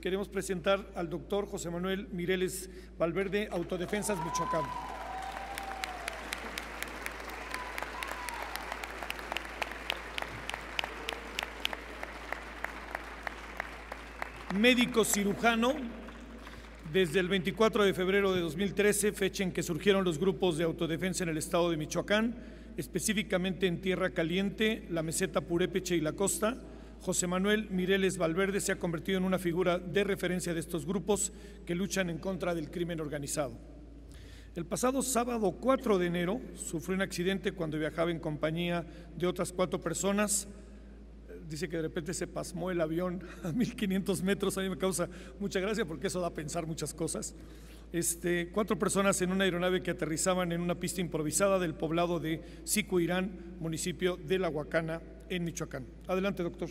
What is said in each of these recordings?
queremos presentar al doctor José Manuel Mireles Valverde, Autodefensas Michoacán. Médico cirujano, desde el 24 de febrero de 2013, fecha en que surgieron los grupos de autodefensa en el estado de Michoacán, específicamente en Tierra Caliente, la meseta Purepeche y la costa, José Manuel Mireles Valverde se ha convertido en una figura de referencia de estos grupos que luchan en contra del crimen organizado. El pasado sábado 4 de enero sufrió un accidente cuando viajaba en compañía de otras cuatro personas. Dice que de repente se pasmó el avión a 1500 metros. A mí me causa mucha gracia porque eso da a pensar muchas cosas. Este, cuatro personas en una aeronave que aterrizaban en una pista improvisada del poblado de Sicuirán, municipio de La Huacana, en Michoacán. Adelante, doctor.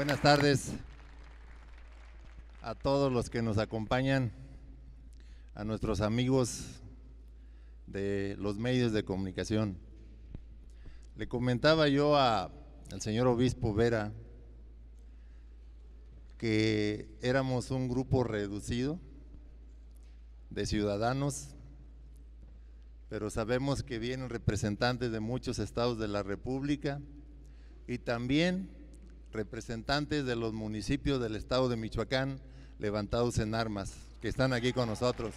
Buenas tardes a todos los que nos acompañan, a nuestros amigos de los medios de comunicación. Le comentaba yo al señor obispo Vera que éramos un grupo reducido de ciudadanos, pero sabemos que vienen representantes de muchos estados de la República y también representantes de los municipios del estado de Michoacán levantados en armas, que están aquí con nosotros.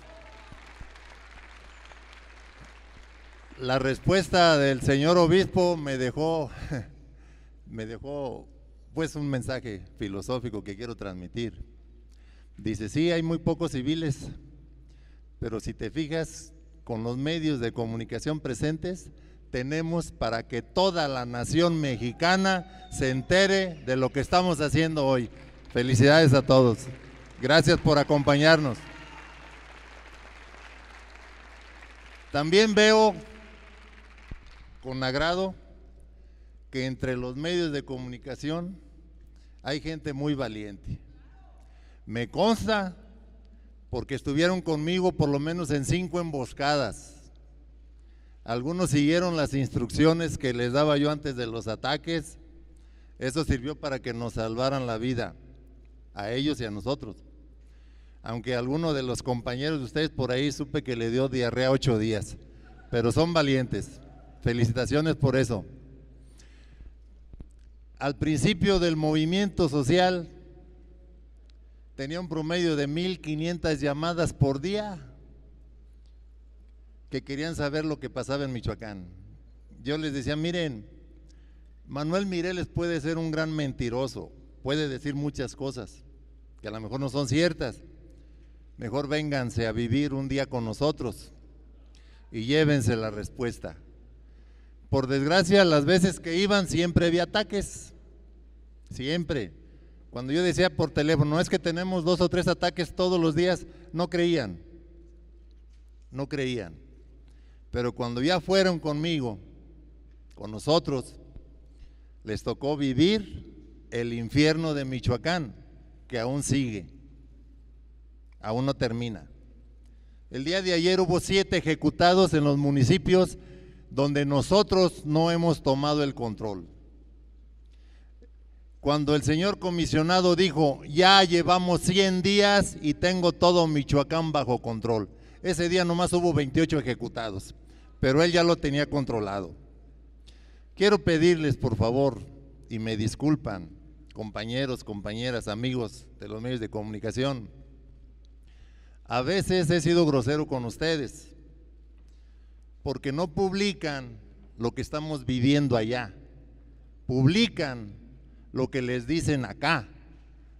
La respuesta del señor obispo me dejó, me dejó pues un mensaje filosófico que quiero transmitir. Dice, sí, hay muy pocos civiles, pero si te fijas con los medios de comunicación presentes, tenemos para que toda la nación mexicana se entere de lo que estamos haciendo hoy. Felicidades a todos. Gracias por acompañarnos. También veo con agrado que entre los medios de comunicación hay gente muy valiente. Me consta porque estuvieron conmigo por lo menos en cinco emboscadas algunos siguieron las instrucciones que les daba yo antes de los ataques. Eso sirvió para que nos salvaran la vida, a ellos y a nosotros. Aunque alguno de los compañeros de ustedes por ahí supe que le dio diarrea ocho días, pero son valientes. Felicitaciones por eso. Al principio del movimiento social tenía un promedio de 1.500 llamadas por día que querían saber lo que pasaba en Michoacán. Yo les decía, miren, Manuel Mireles puede ser un gran mentiroso, puede decir muchas cosas que a lo mejor no son ciertas. Mejor vénganse a vivir un día con nosotros y llévense la respuesta. Por desgracia, las veces que iban siempre había ataques, siempre. Cuando yo decía por teléfono, es que tenemos dos o tres ataques todos los días, no creían, no creían. Pero cuando ya fueron conmigo, con nosotros, les tocó vivir el infierno de Michoacán, que aún sigue, aún no termina. El día de ayer hubo siete ejecutados en los municipios donde nosotros no hemos tomado el control. Cuando el señor comisionado dijo, ya llevamos 100 días y tengo todo Michoacán bajo control, ese día nomás hubo 28 ejecutados pero él ya lo tenía controlado. Quiero pedirles, por favor, y me disculpan, compañeros, compañeras, amigos de los medios de comunicación, a veces he sido grosero con ustedes, porque no publican lo que estamos viviendo allá, publican lo que les dicen acá,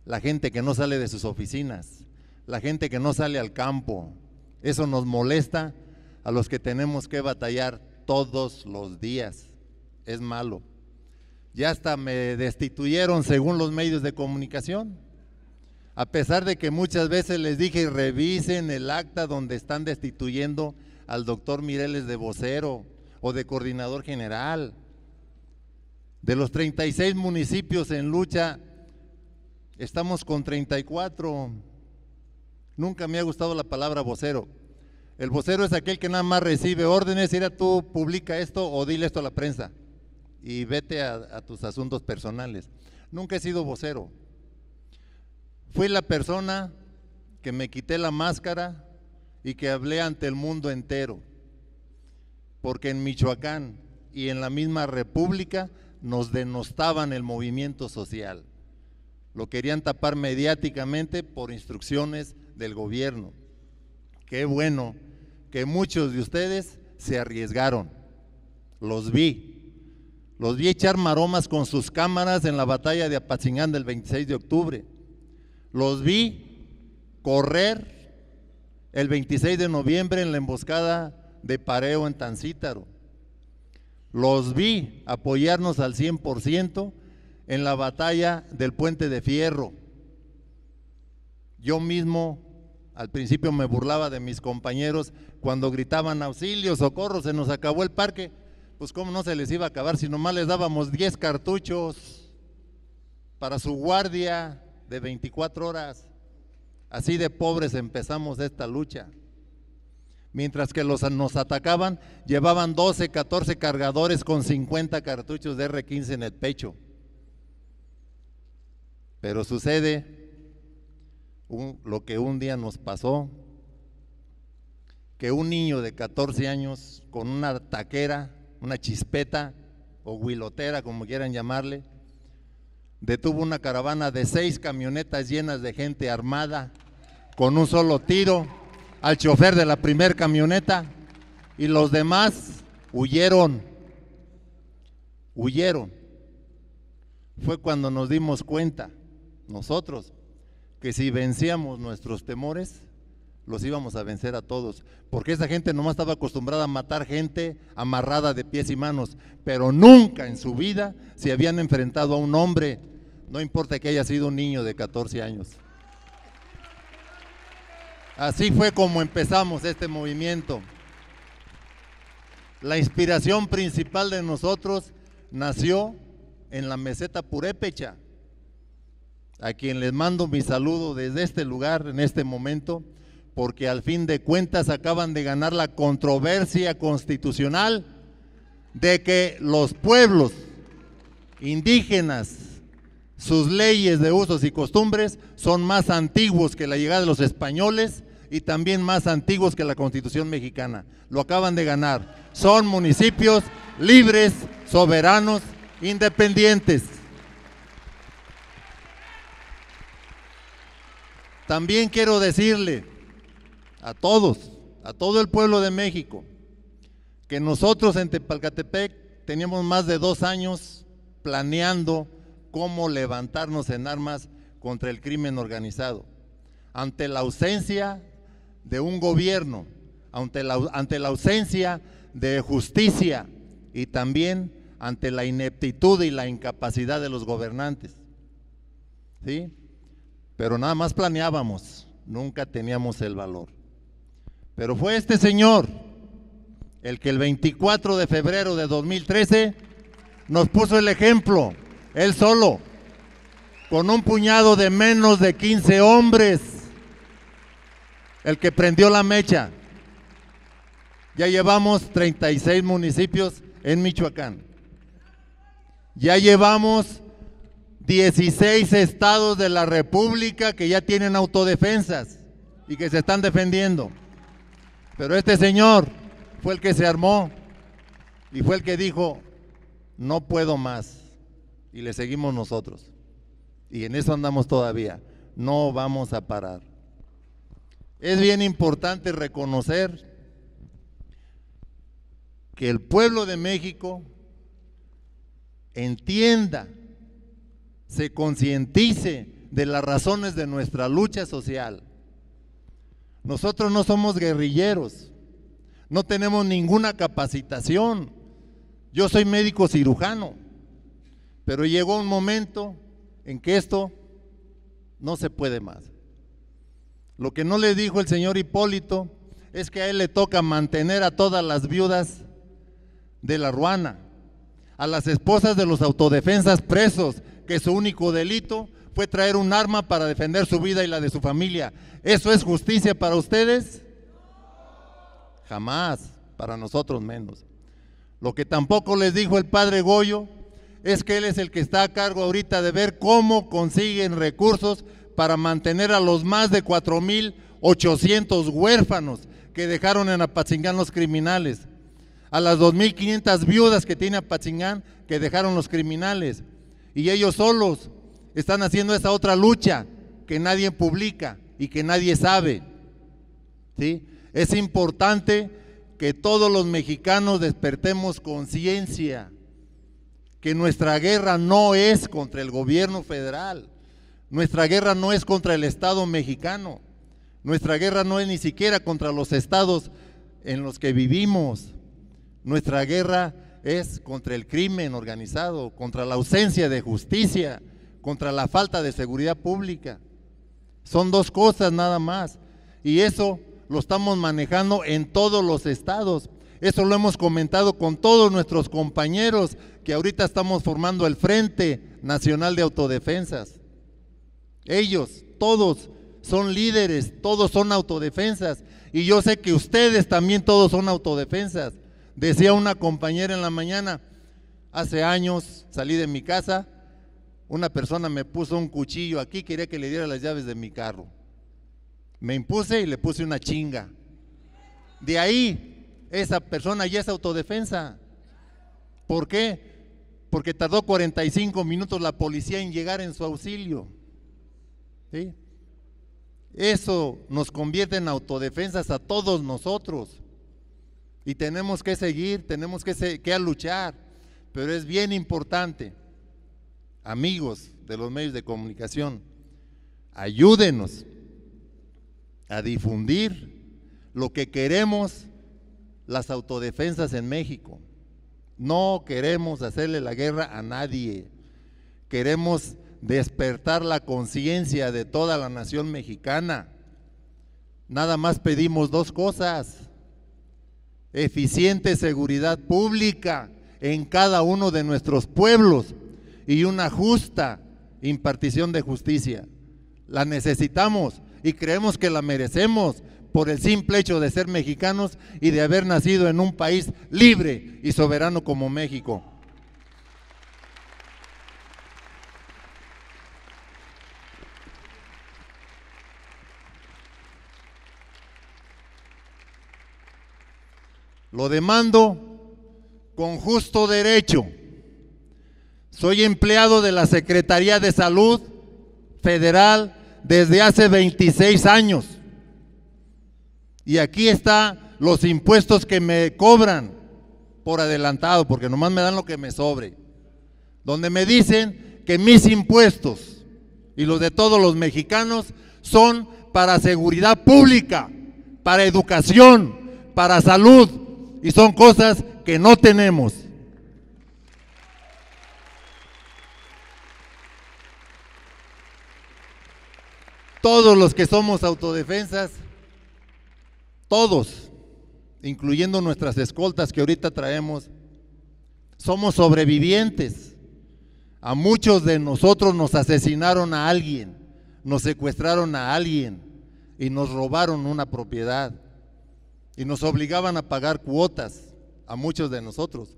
la gente que no sale de sus oficinas, la gente que no sale al campo. Eso nos molesta a los que tenemos que batallar todos los días. Es malo. Ya hasta me destituyeron según los medios de comunicación. A pesar de que muchas veces les dije, revisen el acta donde están destituyendo al doctor Mireles de vocero o de coordinador general. De los 36 municipios en lucha, estamos con 34. Nunca me ha gustado la palabra vocero. El vocero es aquel que nada más recibe órdenes, mira tú publica esto o dile esto a la prensa y vete a, a tus asuntos personales. Nunca he sido vocero. Fui la persona que me quité la máscara y que hablé ante el mundo entero. Porque en Michoacán y en la misma República nos denostaban el movimiento social. Lo querían tapar mediáticamente por instrucciones del gobierno. Qué bueno que muchos de ustedes se arriesgaron. Los vi. Los vi echar maromas con sus cámaras en la batalla de Apachingán del 26 de octubre. Los vi correr el 26 de noviembre en la emboscada de Pareo en Tancítaro. Los vi apoyarnos al 100% en la batalla del puente de fierro. Yo mismo al principio me burlaba de mis compañeros cuando gritaban auxilio, socorro, se nos acabó el parque. Pues cómo no se les iba a acabar si nomás les dábamos 10 cartuchos para su guardia de 24 horas. Así de pobres empezamos esta lucha. Mientras que los nos atacaban, llevaban 12, 14 cargadores con 50 cartuchos de R15 en el pecho. Pero sucede lo que un día nos pasó, que un niño de 14 años con una taquera, una chispeta o huilotera, como quieran llamarle, detuvo una caravana de seis camionetas llenas de gente armada con un solo tiro al chofer de la primer camioneta y los demás huyeron, huyeron. Fue cuando nos dimos cuenta, nosotros, que si vencíamos nuestros temores, los íbamos a vencer a todos. Porque esa gente nomás estaba acostumbrada a matar gente amarrada de pies y manos, pero nunca en su vida se habían enfrentado a un hombre, no importa que haya sido un niño de 14 años. Así fue como empezamos este movimiento. La inspiración principal de nosotros nació en la meseta purépecha, a quien les mando mi saludo desde este lugar en este momento, porque al fin de cuentas acaban de ganar la controversia constitucional de que los pueblos indígenas, sus leyes de usos y costumbres son más antiguos que la llegada de los españoles y también más antiguos que la constitución mexicana. Lo acaban de ganar. Son municipios libres, soberanos, independientes. también quiero decirle a todos, a todo el pueblo de México, que nosotros en Tepalcatepec teníamos más de dos años planeando cómo levantarnos en armas contra el crimen organizado. Ante la ausencia de un gobierno, ante la, ausencia de justicia y también ante la ineptitud y la incapacidad de los gobernantes. ¿Sí? pero nada más planeábamos, nunca teníamos el valor. Pero fue este señor el que el 24 de febrero de 2013 nos puso el ejemplo, él solo, con un puñado de menos de 15 hombres, el que prendió la mecha. Ya llevamos 36 municipios en Michoacán. Ya llevamos 16 estados de la República que ya tienen autodefensas y que se están defendiendo. Pero este señor fue el que se armó y fue el que dijo, no puedo más. Y le seguimos nosotros. Y en eso andamos todavía. No vamos a parar. Es bien importante reconocer que el pueblo de México entienda se concientice de las razones de nuestra lucha social. Nosotros no somos guerrilleros, no tenemos ninguna capacitación. Yo soy médico cirujano, pero llegó un momento en que esto no se puede más. Lo que no le dijo el señor Hipólito es que a él le toca mantener a todas las viudas de la Ruana, a las esposas de los autodefensas presos, que su único delito fue traer un arma para defender su vida y la de su familia. ¿Eso es justicia para ustedes? Jamás, para nosotros menos. Lo que tampoco les dijo el padre Goyo es que él es el que está a cargo ahorita de ver cómo consiguen recursos para mantener a los más de 4.800 huérfanos que dejaron en Apatzingán los criminales, a las 2.500 viudas que tiene Apatzingán que dejaron los criminales, y ellos solos están haciendo esa otra lucha que nadie publica y que nadie sabe. ¿Sí? Es importante que todos los mexicanos despertemos conciencia que nuestra guerra no es contra el gobierno federal, nuestra guerra no es contra el Estado mexicano, nuestra guerra no es ni siquiera contra los estados en los que vivimos, nuestra guerra es contra el crimen organizado, contra la ausencia de justicia, contra la falta de seguridad pública. Son dos cosas nada más. Y eso lo estamos manejando en todos los estados. Eso lo hemos comentado con todos nuestros compañeros que ahorita estamos formando el Frente Nacional de Autodefensas. Ellos, todos son líderes, todos son autodefensas. Y yo sé que ustedes también todos son autodefensas. Decía una compañera en la mañana, hace años salí de mi casa, una persona me puso un cuchillo aquí, quería que le diera las llaves de mi carro. Me impuse y le puse una chinga. De ahí, esa persona ya es autodefensa. ¿Por qué? Porque tardó 45 minutos la policía en llegar en su auxilio. Eso nos convierte en autodefensas a todos nosotros. Y tenemos que seguir, tenemos que, luchar. Pero es bien importante, amigos de los medios de comunicación, ayúdenos a difundir lo que queremos las autodefensas en México. No queremos hacerle la guerra a nadie. Queremos despertar la conciencia de toda la nación mexicana. Nada más pedimos dos cosas eficiente seguridad pública en cada uno de nuestros pueblos y una justa impartición de justicia. La necesitamos y creemos que la merecemos por el simple hecho de ser mexicanos y de haber nacido en un país libre y soberano como México. Lo demando con justo derecho. Soy empleado de la Secretaría de Salud Federal desde hace 26 años. Y aquí están los impuestos que me cobran por adelantado, porque nomás me dan lo que me sobre. Donde me dicen que mis impuestos y los de todos los mexicanos son para seguridad pública, para educación, para salud, y son cosas que no tenemos. Todos los que somos autodefensas, todos, incluyendo nuestras escoltas que ahorita traemos, somos sobrevivientes. A muchos de nosotros nos asesinaron a alguien, nos secuestraron a alguien y nos robaron una propiedad y nos obligaban a pagar cuotas a muchos de nosotros.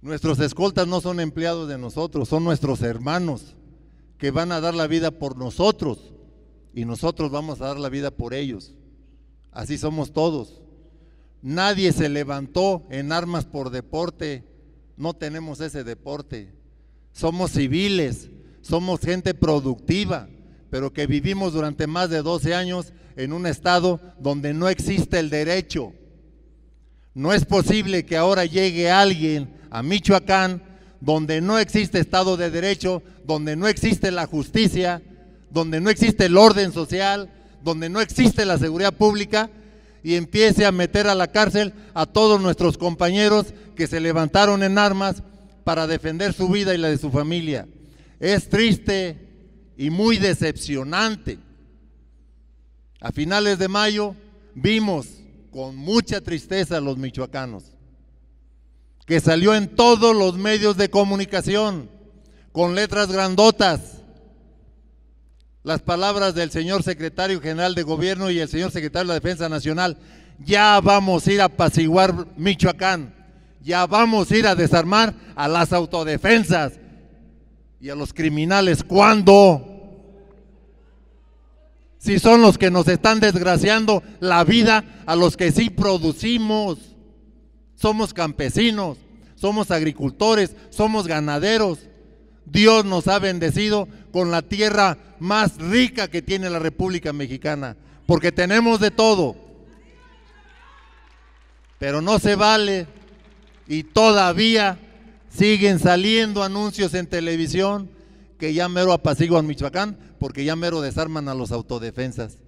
Nuestros escoltas no son empleados de nosotros, son nuestros hermanos que van a dar la vida por nosotros y nosotros vamos a dar la vida por ellos. Así somos todos. Nadie se levantó en armas por deporte, no tenemos ese deporte. Somos civiles, somos gente productiva pero que vivimos durante más de 12 años en un estado donde no existe el derecho. No es posible que ahora llegue alguien a Michoacán donde no existe Estado de Derecho, donde no existe la justicia, donde no existe el orden social, donde no existe la seguridad pública y empiece a meter a la cárcel a todos nuestros compañeros que se levantaron en armas para defender su vida y la de su familia. Es triste y muy decepcionante. A finales de mayo vimos con mucha tristeza a los michoacanos, que salió en todos los medios de comunicación, con letras grandotas, las palabras del señor secretario general de gobierno y el señor secretario de la Defensa Nacional, ya vamos a ir a apaciguar Michoacán, ya vamos a ir a desarmar a las autodefensas, ¿Y a los criminales cuándo? Si son los que nos están desgraciando la vida, a los que sí producimos. Somos campesinos, somos agricultores, somos ganaderos. Dios nos ha bendecido con la tierra más rica que tiene la República Mexicana, porque tenemos de todo. Pero no se vale y todavía Siguen saliendo anuncios en televisión que ya mero apaciguan Michoacán porque ya mero desarman a los autodefensas.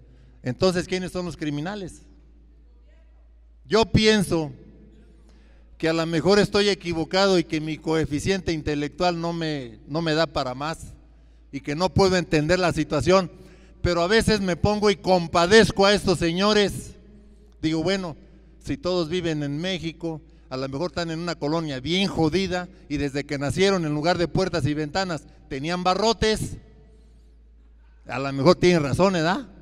Entonces, ¿quiénes son los criminales? Yo pienso que a lo mejor estoy equivocado y que mi coeficiente intelectual no me, no me da para más y que no puedo entender la situación, pero a veces me pongo y compadezco a estos señores. Digo, bueno, si todos viven en México, a lo mejor están en una colonia bien jodida y desde que nacieron en lugar de puertas y ventanas tenían barrotes. A lo mejor tienen razón, ¿verdad? ¿eh,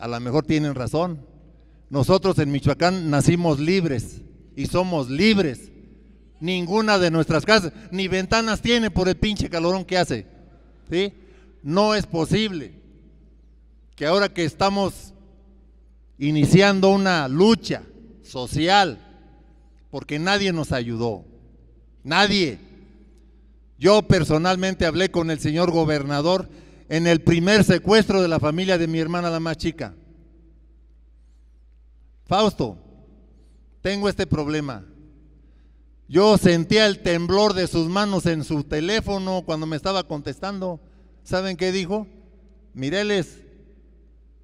a lo mejor tienen razón. Nosotros en Michoacán nacimos libres y somos libres. Ninguna de nuestras casas ni ventanas tiene por el pinche calorón que hace. ¿Sí? No es posible que ahora que estamos iniciando una lucha social, porque nadie nos ayudó, nadie. Yo personalmente hablé con el señor gobernador en el primer secuestro de la familia de mi hermana la más chica. Fausto, tengo este problema. Yo sentía el temblor de sus manos en su teléfono cuando me estaba contestando. ¿Saben qué dijo? Mireles,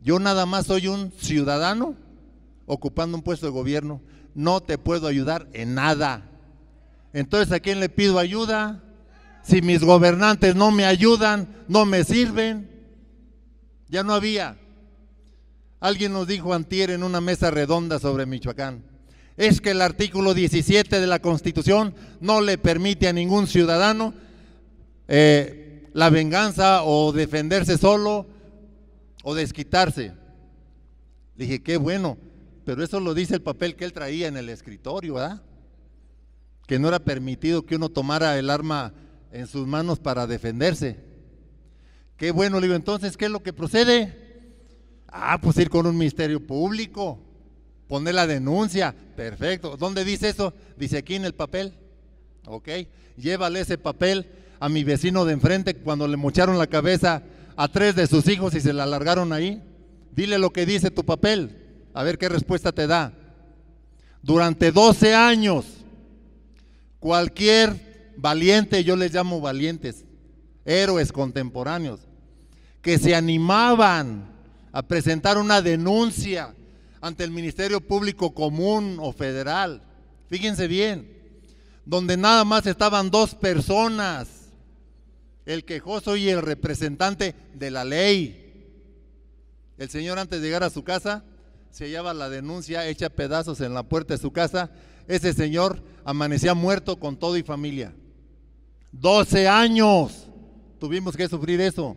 yo nada más soy un ciudadano ocupando un puesto de gobierno, no te puedo ayudar en nada. Entonces, ¿a quién le pido ayuda? Si mis gobernantes no me ayudan, no me sirven. Ya no había. Alguien nos dijo antier en una mesa redonda sobre Michoacán, es que el artículo 17 de la Constitución no le permite a ningún ciudadano eh, la venganza o defenderse solo o desquitarse. Dije, qué bueno, pero eso lo dice el papel que él traía en el escritorio, ¿verdad? Que no era permitido que uno tomara el arma en sus manos para defenderse. Qué bueno, le digo, entonces, ¿qué es lo que procede? Ah, pues ir con un ministerio público, poner la denuncia, perfecto. ¿Dónde dice eso? Dice aquí en el papel, ¿ok? Llévale ese papel a mi vecino de enfrente cuando le mocharon la cabeza a tres de sus hijos y se la largaron ahí. Dile lo que dice tu papel. A ver qué respuesta te da. Durante 12 años, cualquier valiente, yo les llamo valientes, héroes contemporáneos, que se animaban a presentar una denuncia ante el Ministerio Público Común o Federal. Fíjense bien, donde nada más estaban dos personas, el quejoso y el representante de la ley. El señor antes de llegar a su casa se hallaba la denuncia hecha pedazos en la puerta de su casa, ese señor amanecía muerto con todo y familia. 12 años tuvimos que sufrir eso.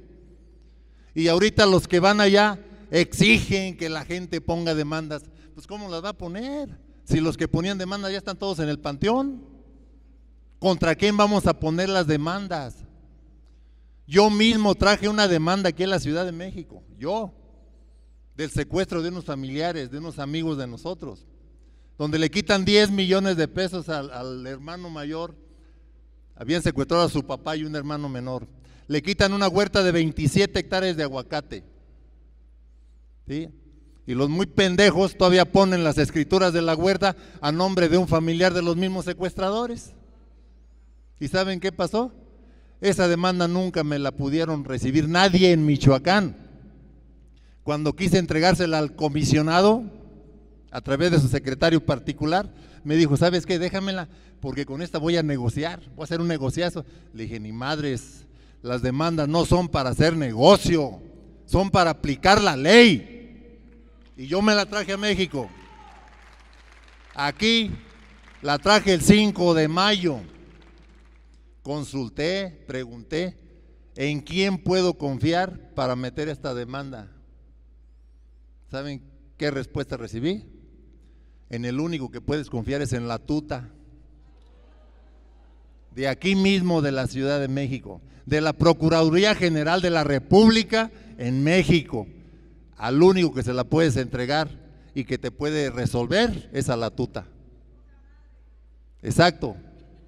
Y ahorita los que van allá exigen que la gente ponga demandas. Pues ¿cómo las va a poner? Si los que ponían demandas ya están todos en el panteón. ¿Contra quién vamos a poner las demandas? Yo mismo traje una demanda aquí en la Ciudad de México. Yo, del secuestro de unos familiares, de unos amigos de nosotros, donde le quitan 10 millones de pesos al, hermano mayor. Habían secuestrado a su papá y un hermano menor. Le quitan una huerta de 27 hectáreas de aguacate. ¿Sí? Y los muy pendejos todavía ponen las escrituras de la huerta a nombre de un familiar de los mismos secuestradores. ¿Y saben qué pasó? Esa demanda nunca me la pudieron recibir nadie en Michoacán. Cuando quise entregársela al comisionado, a través de su secretario particular, me dijo, ¿sabes qué? Déjamela, porque con esta voy a negociar, voy a hacer un negociazo. Le dije, ni madres, las demandas no son para hacer negocio, son para aplicar la ley. Y yo me la traje a México. Aquí la traje el 5 de mayo. Consulté, pregunté, ¿en quién puedo confiar para meter esta demanda? ¿Saben qué respuesta recibí? En el único que puedes confiar es en la tuta. De aquí mismo de la Ciudad de México, de la Procuraduría General de la República en México. Al único que se la puedes entregar y que te puede resolver es a la tuta. Exacto.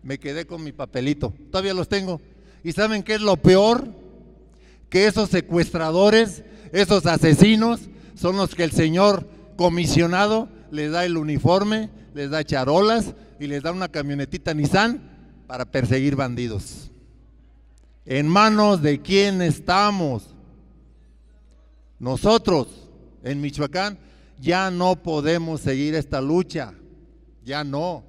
Me quedé con mi papelito. Todavía los tengo. ¿Y saben qué es lo peor? Que esos secuestradores, esos asesinos, son los que el señor comisionado les da el uniforme, les da charolas y les da una camionetita Nissan para perseguir bandidos. ¿En manos de quién estamos? Nosotros en Michoacán ya no podemos seguir esta lucha, ya no.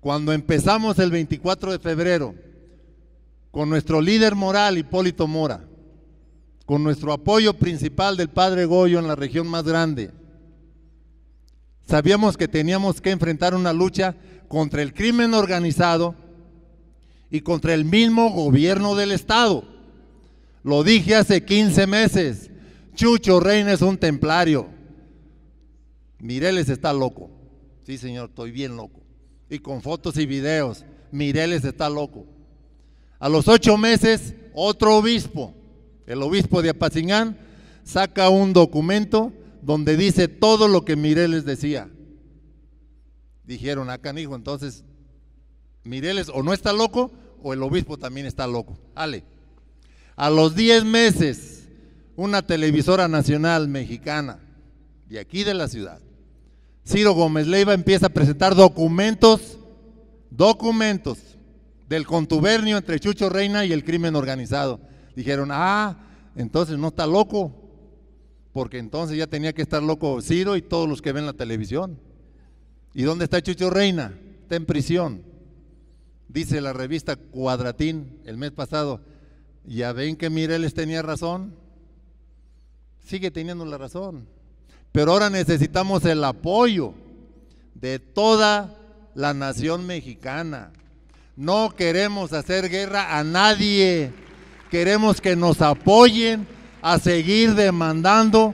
Cuando empezamos el 24 de febrero con nuestro líder moral, Hipólito Mora, con nuestro apoyo principal del Padre Goyo en la región más grande. Sabíamos que teníamos que enfrentar una lucha contra el crimen organizado y contra el mismo gobierno del Estado. Lo dije hace 15 meses, Chucho Reina es un templario. Mireles está loco. Sí, señor, estoy bien loco. Y con fotos y videos, Mireles está loco. A los ocho meses, otro obispo el obispo de Apacingán, saca un documento donde dice todo lo que Mireles decía. Dijeron, acá, ah, hijo, entonces Mireles o no está loco o el obispo también está loco. Ale. A los 10 meses, una televisora nacional mexicana de aquí de la ciudad, Ciro Gómez Leiva empieza a presentar documentos, documentos del contubernio entre Chucho Reina y el crimen organizado dijeron, ah, entonces no está loco, porque entonces ya tenía que estar loco Ciro y todos los que ven la televisión. ¿Y dónde está Chucho Reina? Está en prisión. Dice la revista Cuadratín el mes pasado, ya ven que Mireles tenía razón, sigue teniendo la razón, pero ahora necesitamos el apoyo de toda la nación mexicana. No queremos hacer guerra a nadie queremos que nos apoyen a seguir demandando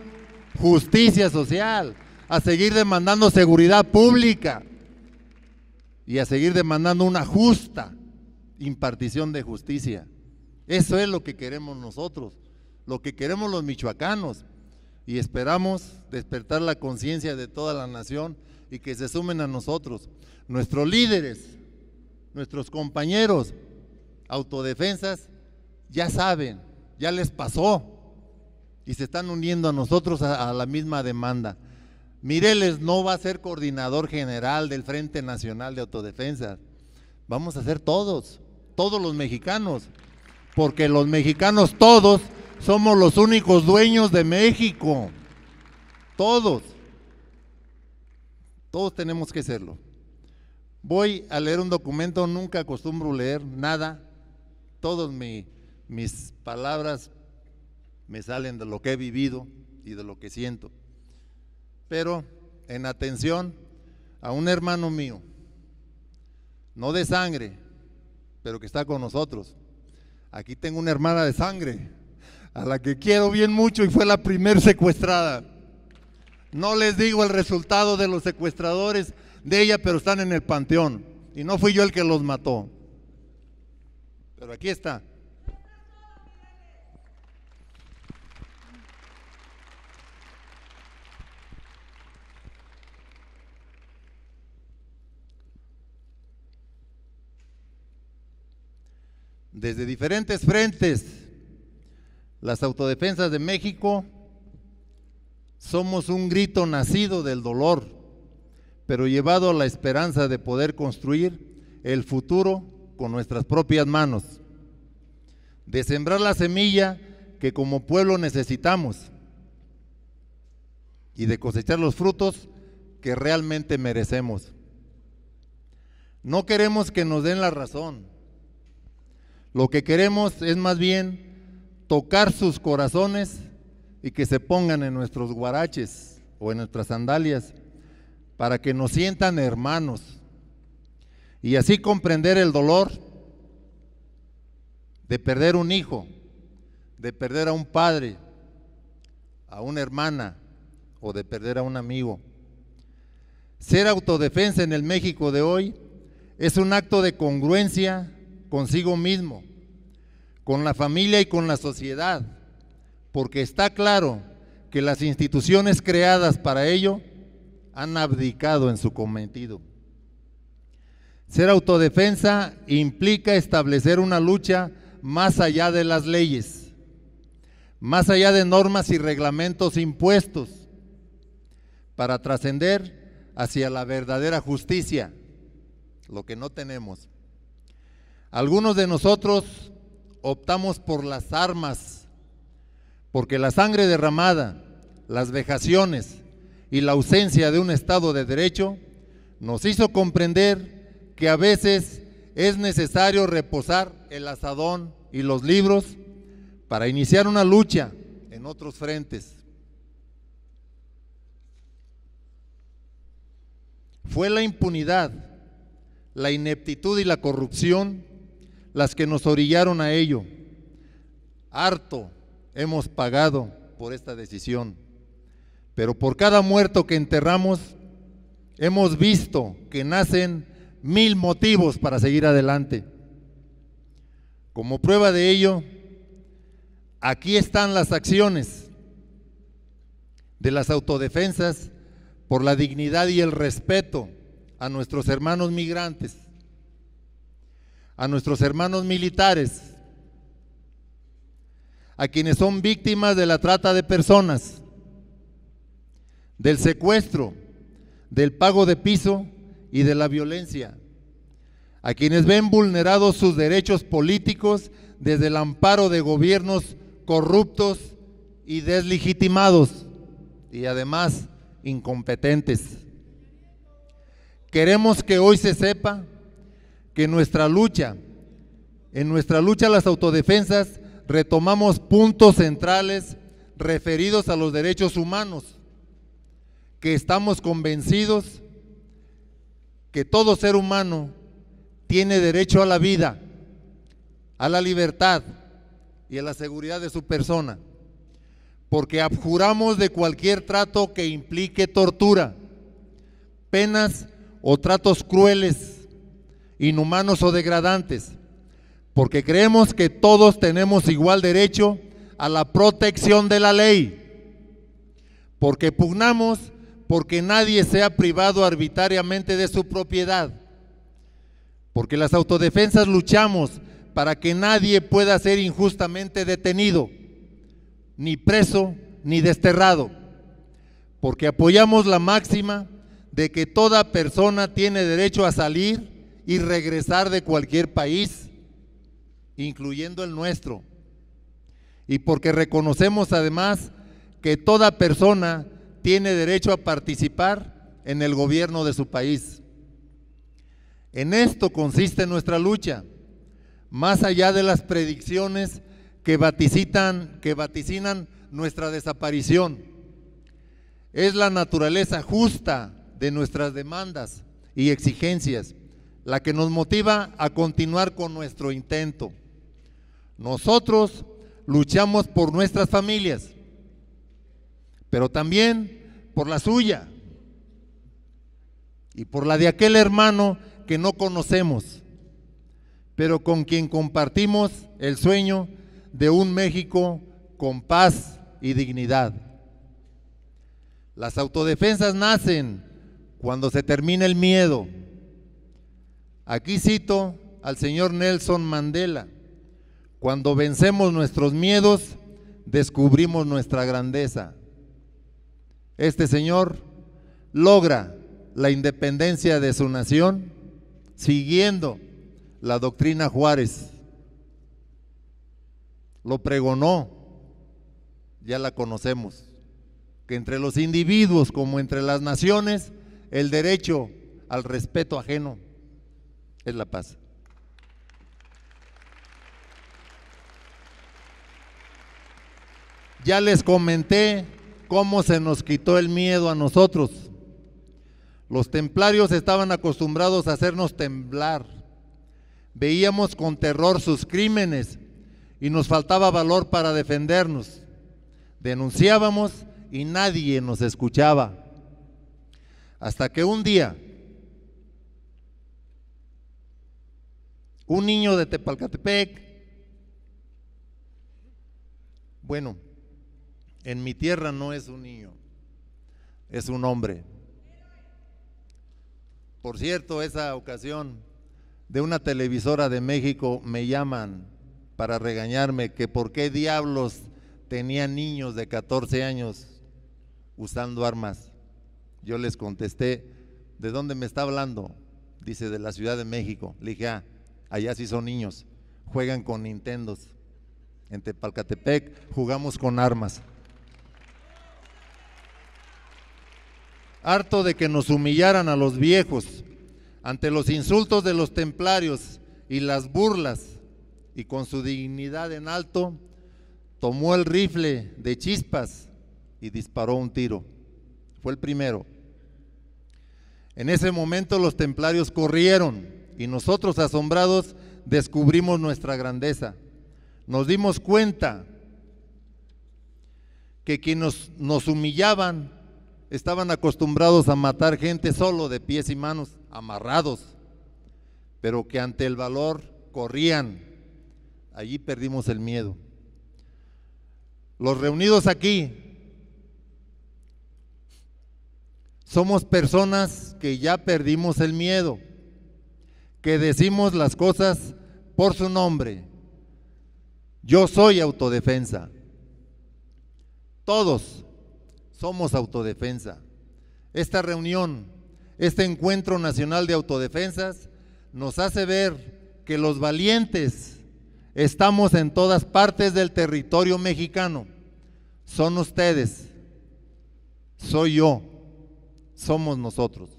justicia social, a seguir demandando seguridad pública y a seguir demandando una justa impartición de justicia. Eso es lo que queremos nosotros, lo que queremos los michoacanos y esperamos despertar la conciencia de toda la nación y que se sumen a nosotros, nuestros líderes, nuestros compañeros, autodefensas ya saben, ya les pasó y se están uniendo a nosotros a, la misma demanda. Mireles no va a ser coordinador general del Frente Nacional de Autodefensa. Vamos a ser todos, todos los mexicanos, porque los mexicanos todos somos los únicos dueños de México. Todos. Todos tenemos que serlo. Voy a leer un documento, nunca acostumbro leer nada. Todos me mis palabras me salen de lo que he vivido y de lo que siento. Pero en atención a un hermano mío, no de sangre, pero que está con nosotros. Aquí tengo una hermana de sangre, a la que quiero bien mucho y fue la primer secuestrada. No les digo el resultado de los secuestradores de ella, pero están en el panteón. Y no fui yo el que los mató. Pero aquí está. desde diferentes frentes, las autodefensas de México somos un grito nacido del dolor, pero llevado a la esperanza de poder construir el futuro con nuestras propias manos, de sembrar la semilla que como pueblo necesitamos y de cosechar los frutos que realmente merecemos. No queremos que nos den la razón, lo que queremos es más bien tocar sus corazones y que se pongan en nuestros guaraches o en nuestras sandalias para que nos sientan hermanos y así comprender el dolor de perder un hijo, de perder a un padre, a una hermana o de perder a un amigo. Ser autodefensa en el México de hoy es un acto de congruencia consigo mismo, con la familia y con la sociedad, porque está claro que las instituciones creadas para ello han abdicado en su cometido. Ser autodefensa implica establecer una lucha más allá de las leyes, más allá de normas y reglamentos impuestos, para trascender hacia la verdadera justicia, lo que no tenemos. Algunos de nosotros optamos por las armas, porque la sangre derramada, las vejaciones y la ausencia de un Estado de Derecho nos hizo comprender que a veces es necesario reposar el asadón y los libros para iniciar una lucha en otros frentes. Fue la impunidad, la ineptitud y la corrupción las que nos orillaron a ello. Harto hemos pagado por esta decisión, pero por cada muerto que enterramos, hemos visto que nacen mil motivos para seguir adelante. Como prueba de ello, aquí están las acciones de las autodefensas por la dignidad y el respeto a nuestros hermanos migrantes a nuestros hermanos militares, a quienes son víctimas de la trata de personas, del secuestro, del pago de piso y de la violencia, a quienes ven vulnerados sus derechos políticos desde el amparo de gobiernos corruptos y deslegitimados y además incompetentes. Queremos que hoy se sepa en nuestra lucha, en nuestra lucha a las autodefensas, retomamos puntos centrales referidos a los derechos humanos, que estamos convencidos que todo ser humano tiene derecho a la vida, a la libertad y a la seguridad de su persona, porque abjuramos de cualquier trato que implique tortura, penas o tratos crueles inhumanos o degradantes, porque creemos que todos tenemos igual derecho a la protección de la ley, porque pugnamos porque nadie sea privado arbitrariamente de su propiedad, porque las autodefensas luchamos para que nadie pueda ser injustamente detenido, ni preso, ni desterrado, porque apoyamos la máxima de que toda persona tiene derecho a salir, y regresar de cualquier país, incluyendo el nuestro. Y porque reconocemos además que toda persona tiene derecho a participar en el gobierno de su país. En esto consiste nuestra lucha, más allá de las predicciones que vaticinan, que vaticinan nuestra desaparición. Es la naturaleza justa de nuestras demandas y exigencias la que nos motiva a continuar con nuestro intento. Nosotros luchamos por nuestras familias, pero también por la suya y por la de aquel hermano que no conocemos, pero con quien compartimos el sueño de un México con paz y dignidad. Las autodefensas nacen cuando se termina el miedo Aquí cito al señor Nelson Mandela. Cuando vencemos nuestros miedos, descubrimos nuestra grandeza. Este señor logra la independencia de su nación siguiendo la doctrina Juárez. Lo pregonó, ya la conocemos, que entre los individuos como entre las naciones, el derecho al respeto ajeno es la paz. Ya les comenté cómo se nos quitó el miedo a nosotros. Los templarios estaban acostumbrados a hacernos temblar. Veíamos con terror sus crímenes y nos faltaba valor para defendernos. Denunciábamos y nadie nos escuchaba. Hasta que un día un niño de Tepalcatepec. Bueno, en mi tierra no es un niño, es un hombre. Por cierto, esa ocasión de una televisora de México me llaman para regañarme que por qué diablos tenían niños de 14 años usando armas. Yo les contesté, ¿de dónde me está hablando? Dice, de la Ciudad de México. Le dije, ah, Allá sí son niños. Juegan con Nintendos. En Tepalcatepec jugamos con armas. Harto de que nos humillaran a los viejos ante los insultos de los templarios y las burlas, y con su dignidad en alto, tomó el rifle de chispas y disparó un tiro. Fue el primero. En ese momento los templarios corrieron y nosotros asombrados descubrimos nuestra grandeza. Nos dimos cuenta que quienes nos humillaban estaban acostumbrados a matar gente solo de pies y manos, amarrados, pero que ante el valor corrían. Allí perdimos el miedo. Los reunidos aquí somos personas que ya perdimos el miedo que decimos las cosas por su nombre. Yo soy autodefensa. Todos somos autodefensa. Esta reunión, este encuentro nacional de autodefensas, nos hace ver que los valientes estamos en todas partes del territorio mexicano. Son ustedes, soy yo, somos nosotros.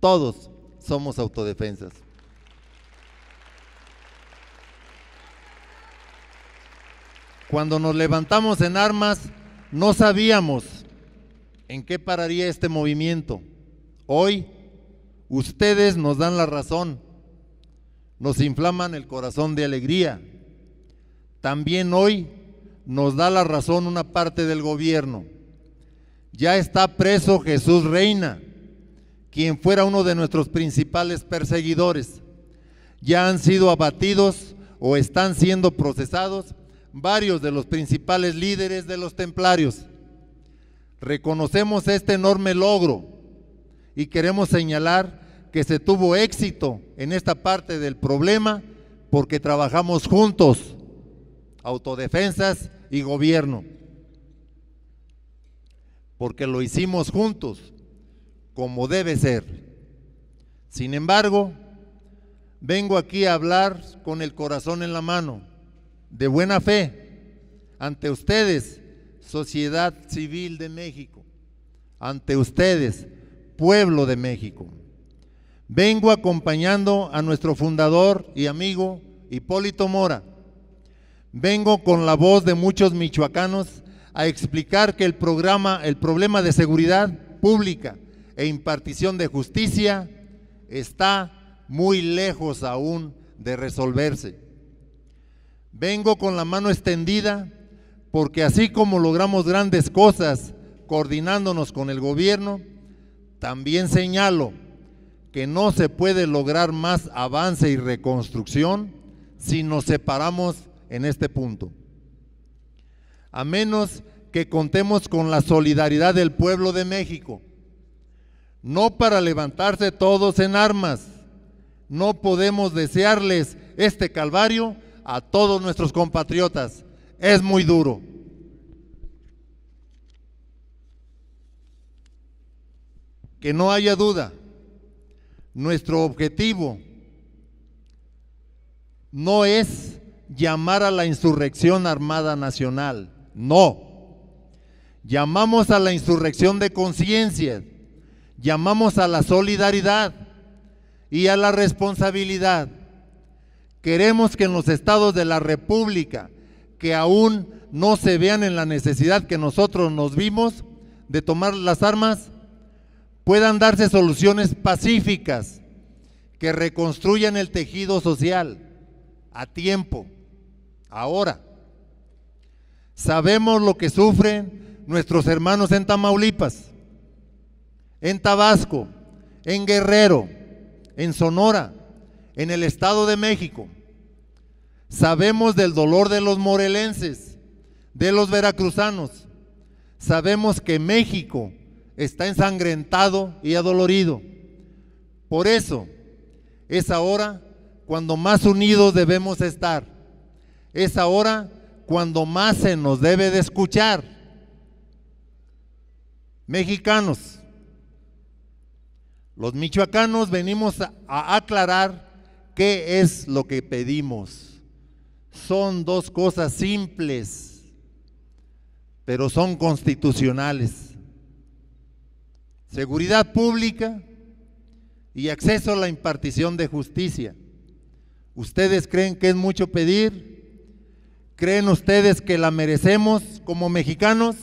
Todos somos autodefensas. Cuando nos levantamos en armas, no sabíamos en qué pararía este movimiento. Hoy, ustedes nos dan la razón, nos inflaman el corazón de alegría. También hoy nos da la razón una parte del gobierno. Ya está preso Jesús Reina, quien fuera uno de nuestros principales perseguidores. Ya han sido abatidos o están siendo procesados varios de los principales líderes de los templarios. Reconocemos este enorme logro y queremos señalar que se tuvo éxito en esta parte del problema porque trabajamos juntos, autodefensas y gobierno, porque lo hicimos juntos, como debe ser. Sin embargo, vengo aquí a hablar con el corazón en la mano de buena fe ante ustedes, sociedad civil de México, ante ustedes, pueblo de México. Vengo acompañando a nuestro fundador y amigo Hipólito Mora. Vengo con la voz de muchos michoacanos a explicar que el programa, el problema de seguridad pública e impartición de justicia está muy lejos aún de resolverse. Vengo con la mano extendida porque así como logramos grandes cosas coordinándonos con el gobierno, también señalo que no se puede lograr más avance y reconstrucción si nos separamos en este punto. A menos que contemos con la solidaridad del pueblo de México, no para levantarse todos en armas, no podemos desearles este calvario a todos nuestros compatriotas. Es muy duro. Que no haya duda, nuestro objetivo no es llamar a la insurrección armada nacional, no. Llamamos a la insurrección de conciencia, llamamos a la solidaridad y a la responsabilidad Queremos que en los estados de la República, que aún no se vean en la necesidad que nosotros nos vimos de tomar las armas, puedan darse soluciones pacíficas que reconstruyan el tejido social a tiempo, ahora. Sabemos lo que sufren nuestros hermanos en Tamaulipas, en Tabasco, en Guerrero, en Sonora, en el Estado de México. Sabemos del dolor de los morelenses, de los veracruzanos. Sabemos que México está ensangrentado y adolorido. Por eso es ahora cuando más unidos debemos estar. Es ahora cuando más se nos debe de escuchar. Mexicanos, los michoacanos venimos a, aclarar qué es lo que pedimos son dos cosas simples, pero son constitucionales. Seguridad pública y acceso a la impartición de justicia. ¿Ustedes creen que es mucho pedir? ¿Creen ustedes que la merecemos como mexicanos?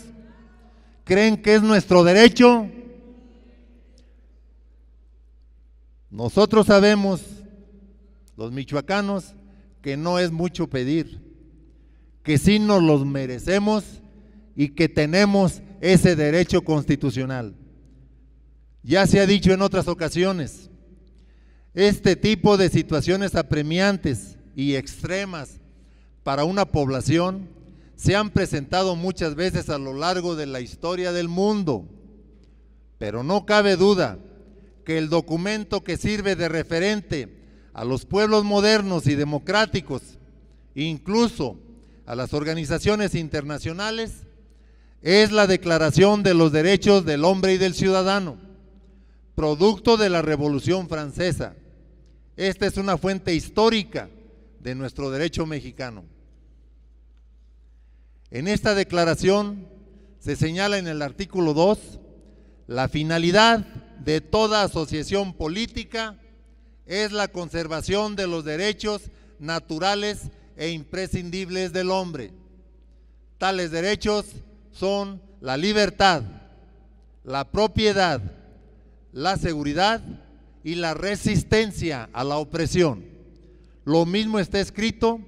¿Creen que es nuestro derecho? Nosotros sabemos, los michoacanos, que no es mucho pedir, que sí nos los merecemos y que tenemos ese derecho constitucional. Ya se ha dicho en otras ocasiones, este tipo de situaciones apremiantes y extremas para una población se han presentado muchas veces a lo largo de la historia del mundo, pero no cabe duda que el documento que sirve de referente a los pueblos modernos y democráticos, incluso a las organizaciones internacionales, es la Declaración de los Derechos del Hombre y del Ciudadano, producto de la Revolución Francesa. Esta es una fuente histórica de nuestro derecho mexicano. En esta declaración se señala en el artículo 2 la finalidad de toda asociación política es la conservación de los derechos naturales e imprescindibles del hombre. Tales derechos son la libertad, la propiedad, la seguridad y la resistencia a la opresión. Lo mismo está escrito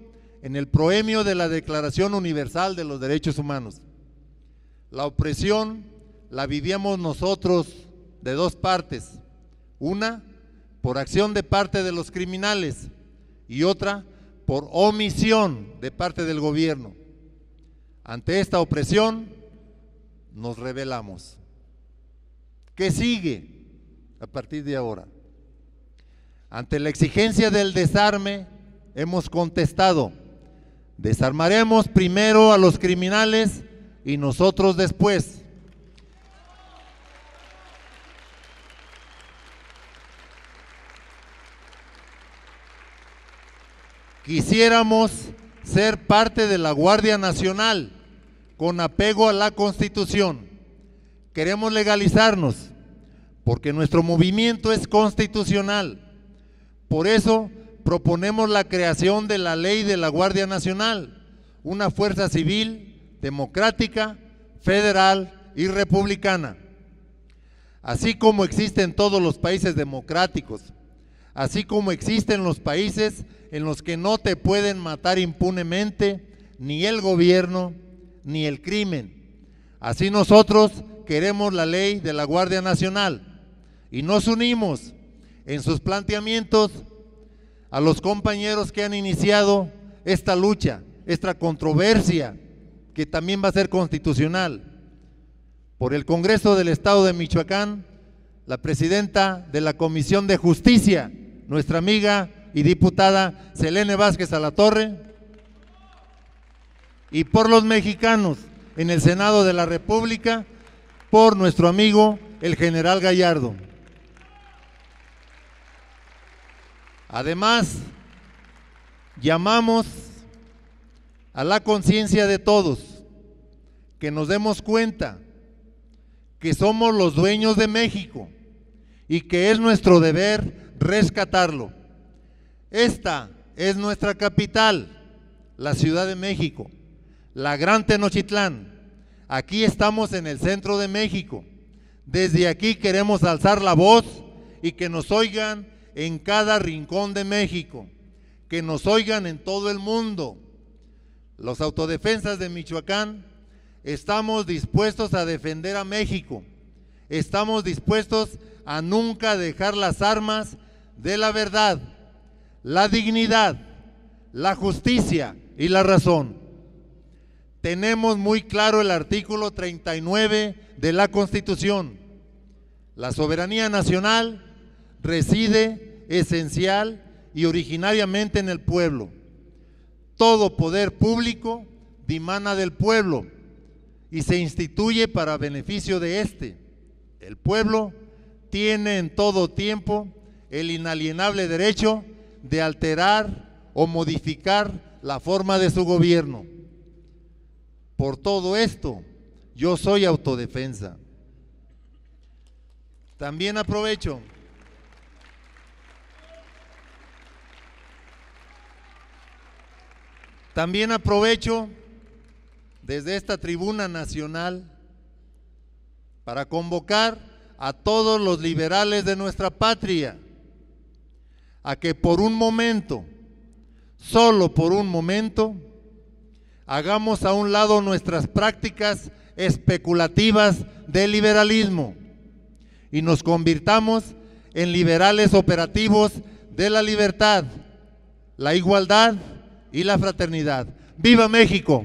en el proemio de la Declaración Universal de los Derechos Humanos. La opresión la vivíamos nosotros de dos partes. Una, por acción de parte de los criminales y otra por omisión de parte del gobierno. Ante esta opresión nos rebelamos. ¿Qué sigue a partir de ahora? Ante la exigencia del desarme hemos contestado, desarmaremos primero a los criminales y nosotros después. quisiéramos ser parte de la Guardia Nacional con apego a la Constitución. Queremos legalizarnos porque nuestro movimiento es constitucional. Por eso proponemos la creación de la ley de la Guardia Nacional, una fuerza civil, democrática, federal y republicana. Así como existe en todos los países democráticos así como existen los países en los que no te pueden matar impunemente ni el gobierno ni el crimen. Así nosotros queremos la ley de la Guardia Nacional y nos unimos en sus planteamientos a los compañeros que han iniciado esta lucha, esta controversia, que también va a ser constitucional. Por el Congreso del Estado de Michoacán, la presidenta de la Comisión de Justicia, nuestra amiga y diputada Selene Vázquez Alatorre, y por los mexicanos en el Senado de la República, por nuestro amigo el general Gallardo. Además, llamamos a la conciencia de todos, que nos demos cuenta que somos los dueños de México y que es nuestro deber rescatarlo. Esta es nuestra capital, la Ciudad de México, la Gran Tenochtitlán. Aquí estamos en el centro de México. Desde aquí queremos alzar la voz y que nos oigan en cada rincón de México, que nos oigan en todo el mundo. Los autodefensas de Michoacán estamos dispuestos a defender a México, estamos dispuestos a nunca dejar las armas de la verdad, la dignidad, la justicia y la razón. Tenemos muy claro el artículo 39 de la Constitución. La soberanía nacional reside esencial y originariamente en el pueblo. Todo poder público dimana del pueblo y se instituye para beneficio de éste. El pueblo tiene en todo tiempo el inalienable derecho de alterar o modificar la forma de su gobierno. Por todo esto, yo soy autodefensa. También aprovecho También aprovecho desde esta tribuna nacional para convocar a todos los liberales de nuestra patria a que por un momento, solo por un momento, hagamos a un lado nuestras prácticas especulativas del liberalismo y nos convirtamos en liberales operativos de la libertad, la igualdad y la fraternidad. ¡Viva México!